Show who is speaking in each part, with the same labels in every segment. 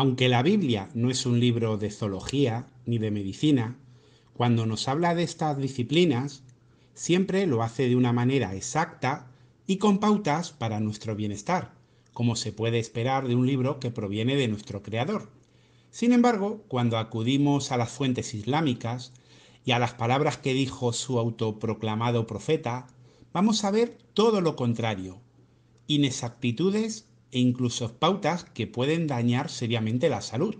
Speaker 1: Aunque la Biblia no es un libro de zoología ni de medicina, cuando nos habla de estas disciplinas, siempre lo hace de una manera exacta y con pautas para nuestro bienestar, como se puede esperar de un libro que proviene de nuestro Creador. Sin embargo, cuando acudimos a las fuentes islámicas y a las palabras que dijo su autoproclamado profeta, vamos a ver todo lo contrario, inexactitudes e incluso pautas que pueden dañar seriamente la salud.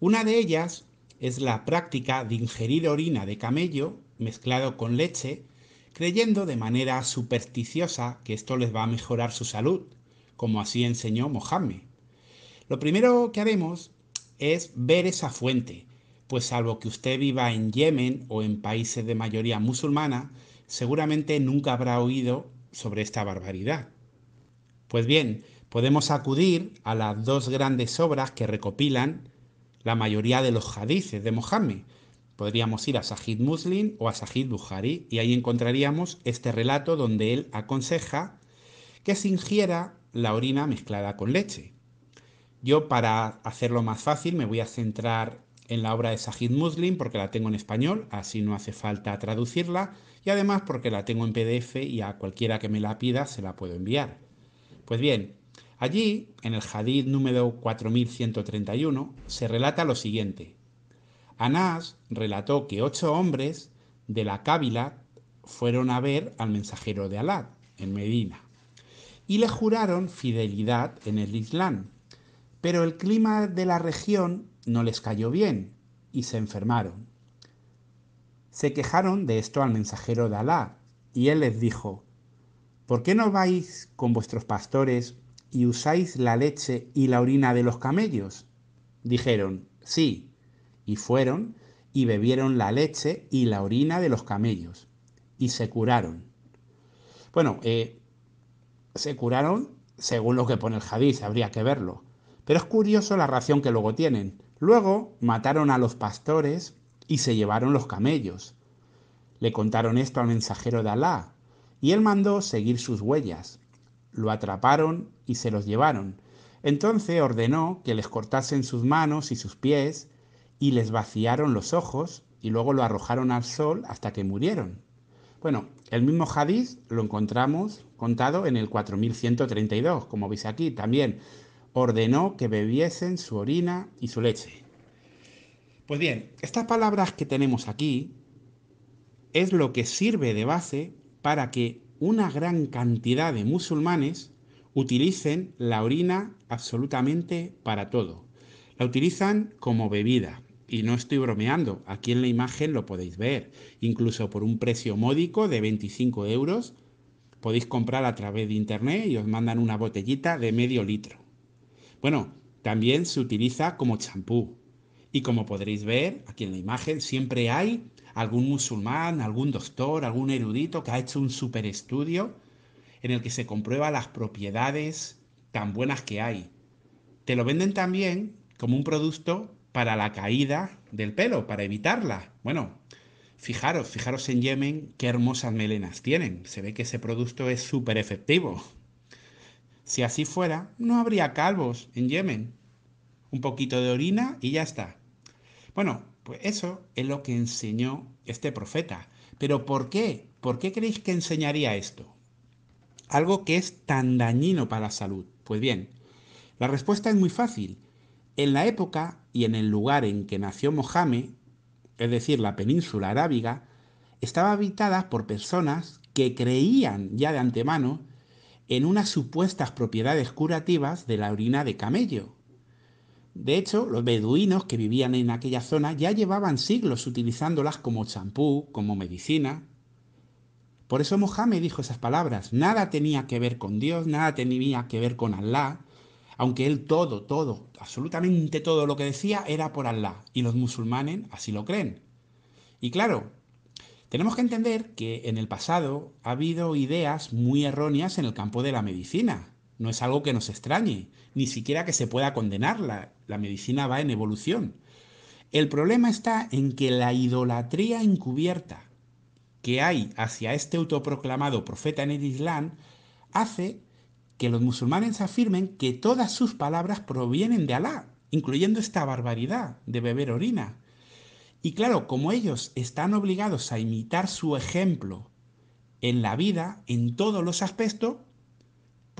Speaker 1: Una de ellas es la práctica de ingerir orina de camello mezclado con leche, creyendo de manera supersticiosa que esto les va a mejorar su salud, como así enseñó Mohammed. Lo primero que haremos es ver esa fuente, pues salvo que usted viva en Yemen o en países de mayoría musulmana, seguramente nunca habrá oído sobre esta barbaridad. Pues bien, podemos acudir a las dos grandes obras que recopilan la mayoría de los hadices de Mohammed. Podríamos ir a Sahih Muslim o a Sahih Bukhari y ahí encontraríamos este relato donde él aconseja que se ingiera la orina mezclada con leche. Yo para hacerlo más fácil me voy a centrar en la obra de Sahid Muslim porque la tengo en español, así no hace falta traducirla, y además porque la tengo en PDF y a cualquiera que me la pida se la puedo enviar. Pues bien, Allí, en el Hadith número 4131, se relata lo siguiente. Anás relató que ocho hombres de la Cábila fueron a ver al mensajero de Alá, en Medina, y le juraron fidelidad en el Islam. Pero el clima de la región no les cayó bien y se enfermaron. Se quejaron de esto al mensajero de Alá, y él les dijo, ¿por qué no vais con vuestros pastores y usáis la leche y la orina de los camellos? Dijeron, sí, y fueron y bebieron la leche y la orina de los camellos, y se curaron. Bueno, eh, se curaron según lo que pone el hadiz, habría que verlo. Pero es curioso la ración que luego tienen. Luego mataron a los pastores y se llevaron los camellos. Le contaron esto al mensajero de Alá, y él mandó seguir sus huellas lo atraparon y se los llevaron. Entonces ordenó que les cortasen sus manos y sus pies, y les vaciaron los ojos, y luego lo arrojaron al sol hasta que murieron. Bueno, el mismo hadiz lo encontramos contado en el 4132, como veis aquí también. Ordenó que bebiesen su orina y su leche. Pues bien, estas palabras que tenemos aquí es lo que sirve de base para que una gran cantidad de musulmanes utilicen la orina absolutamente para todo. La utilizan como bebida. Y no estoy bromeando, aquí en la imagen lo podéis ver. Incluso por un precio módico de 25 euros podéis comprar a través de internet y os mandan una botellita de medio litro. Bueno, también se utiliza como champú. Y como podréis ver aquí en la imagen, siempre hay algún musulmán, algún doctor, algún erudito que ha hecho un super estudio en el que se comprueba las propiedades tan buenas que hay. Te lo venden también como un producto para la caída del pelo, para evitarla. Bueno, fijaros, fijaros en Yemen qué hermosas melenas tienen. Se ve que ese producto es súper efectivo. Si así fuera, no habría calvos en Yemen. Un poquito de orina y ya está. Bueno, pues eso es lo que enseñó este profeta. Pero ¿por qué? ¿Por qué creéis que enseñaría esto? Algo que es tan dañino para la salud. Pues bien, la respuesta es muy fácil. En la época y en el lugar en que nació Mohammed, es decir, la península arábiga, estaba habitada por personas que creían ya de antemano en unas supuestas propiedades curativas de la orina de camello, de hecho, los beduinos que vivían en aquella zona ya llevaban siglos utilizándolas como champú, como medicina. Por eso Mohammed dijo esas palabras. Nada tenía que ver con Dios, nada tenía que ver con Alá, aunque él todo, todo, absolutamente todo lo que decía era por Alá. Y los musulmanes así lo creen. Y claro, tenemos que entender que en el pasado ha habido ideas muy erróneas en el campo de la medicina no es algo que nos extrañe, ni siquiera que se pueda condenarla. La medicina va en evolución. El problema está en que la idolatría encubierta que hay hacia este autoproclamado profeta en el Islam hace que los musulmanes afirmen que todas sus palabras provienen de Alá, incluyendo esta barbaridad de beber orina. Y claro, como ellos están obligados a imitar su ejemplo en la vida, en todos los aspectos,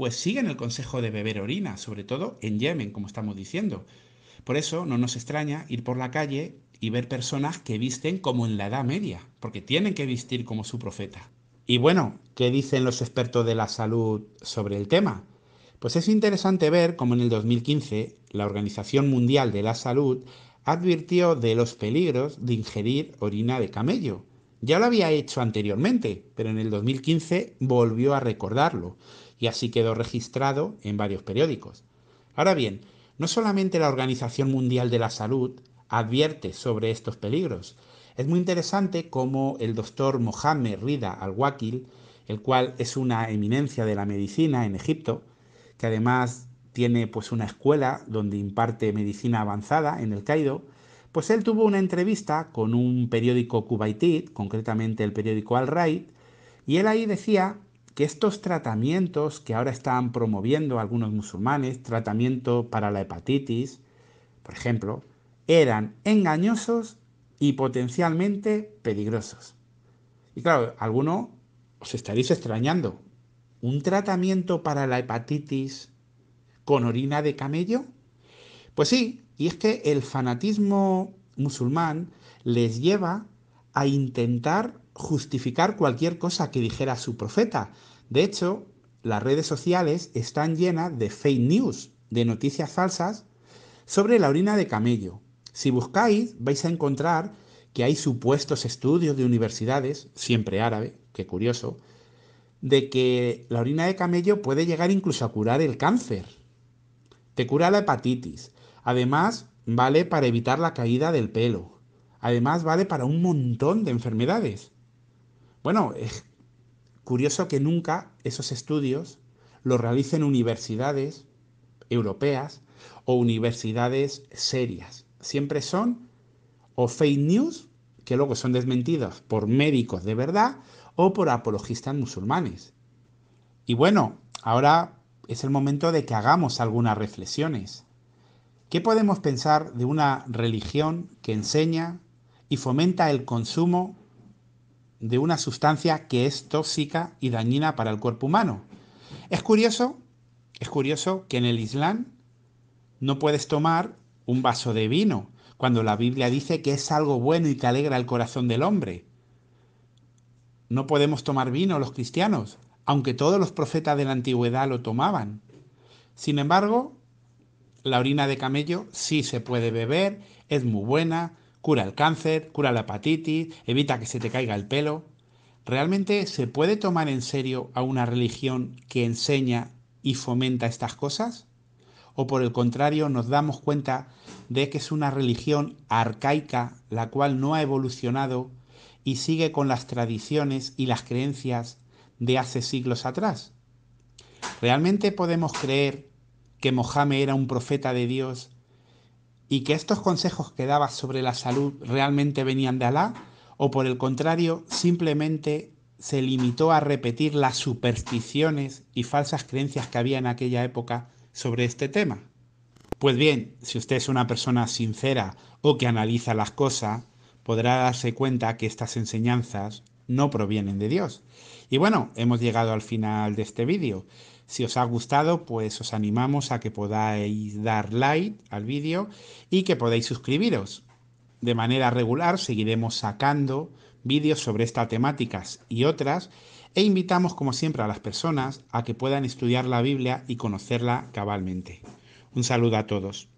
Speaker 1: pues siguen el consejo de beber orina, sobre todo en Yemen, como estamos diciendo. Por eso no nos extraña ir por la calle y ver personas que visten como en la Edad Media, porque tienen que vestir como su profeta. Y bueno, ¿qué dicen los expertos de la salud sobre el tema? Pues es interesante ver cómo en el 2015 la Organización Mundial de la Salud advirtió de los peligros de ingerir orina de camello. Ya lo había hecho anteriormente, pero en el 2015 volvió a recordarlo y así quedó registrado en varios periódicos. Ahora bien, no solamente la Organización Mundial de la Salud advierte sobre estos peligros, es muy interesante cómo el doctor Mohamed Rida al-Wakil, el cual es una eminencia de la medicina en Egipto, que además tiene pues una escuela donde imparte medicina avanzada en el Cairo, pues él tuvo una entrevista con un periódico kuwaití, concretamente el periódico Al Raid, y él ahí decía estos tratamientos que ahora están promoviendo algunos musulmanes, tratamiento para la hepatitis, por ejemplo, eran engañosos y potencialmente peligrosos. Y claro, alguno os estaréis extrañando. ¿Un tratamiento para la hepatitis con orina de camello? Pues sí, y es que el fanatismo musulmán les lleva a intentar justificar cualquier cosa que dijera su profeta. De hecho, las redes sociales están llenas de fake news, de noticias falsas sobre la orina de camello. Si buscáis, vais a encontrar que hay supuestos estudios de universidades, siempre árabe, qué curioso, de que la orina de camello puede llegar incluso a curar el cáncer. Te cura la hepatitis. Además, vale para evitar la caída del pelo. Además, vale para un montón de enfermedades. Bueno, es curioso que nunca esos estudios los realicen universidades europeas o universidades serias. Siempre son o fake news, que luego son desmentidos por médicos de verdad o por apologistas musulmanes. Y bueno, ahora es el momento de que hagamos algunas reflexiones. ¿Qué podemos pensar de una religión que enseña y fomenta el consumo de una sustancia que es tóxica y dañina para el cuerpo humano. Es curioso, es curioso que en el Islam no puedes tomar un vaso de vino, cuando la Biblia dice que es algo bueno y te alegra el corazón del hombre. No podemos tomar vino los cristianos, aunque todos los profetas de la antigüedad lo tomaban. Sin embargo, la orina de camello sí se puede beber, es muy buena, Cura el cáncer, cura la hepatitis, evita que se te caiga el pelo. ¿Realmente se puede tomar en serio a una religión que enseña y fomenta estas cosas? ¿O por el contrario nos damos cuenta de que es una religión arcaica, la cual no ha evolucionado y sigue con las tradiciones y las creencias de hace siglos atrás? ¿Realmente podemos creer que Mohammed era un profeta de Dios y que estos consejos que daba sobre la salud realmente venían de Alá, o por el contrario, simplemente se limitó a repetir las supersticiones y falsas creencias que había en aquella época sobre este tema. Pues bien, si usted es una persona sincera o que analiza las cosas, podrá darse cuenta que estas enseñanzas no provienen de Dios. Y bueno, hemos llegado al final de este vídeo. Si os ha gustado, pues os animamos a que podáis dar like al vídeo y que podáis suscribiros. De manera regular seguiremos sacando vídeos sobre estas temáticas y otras e invitamos como siempre a las personas a que puedan estudiar la Biblia y conocerla cabalmente. Un saludo a todos.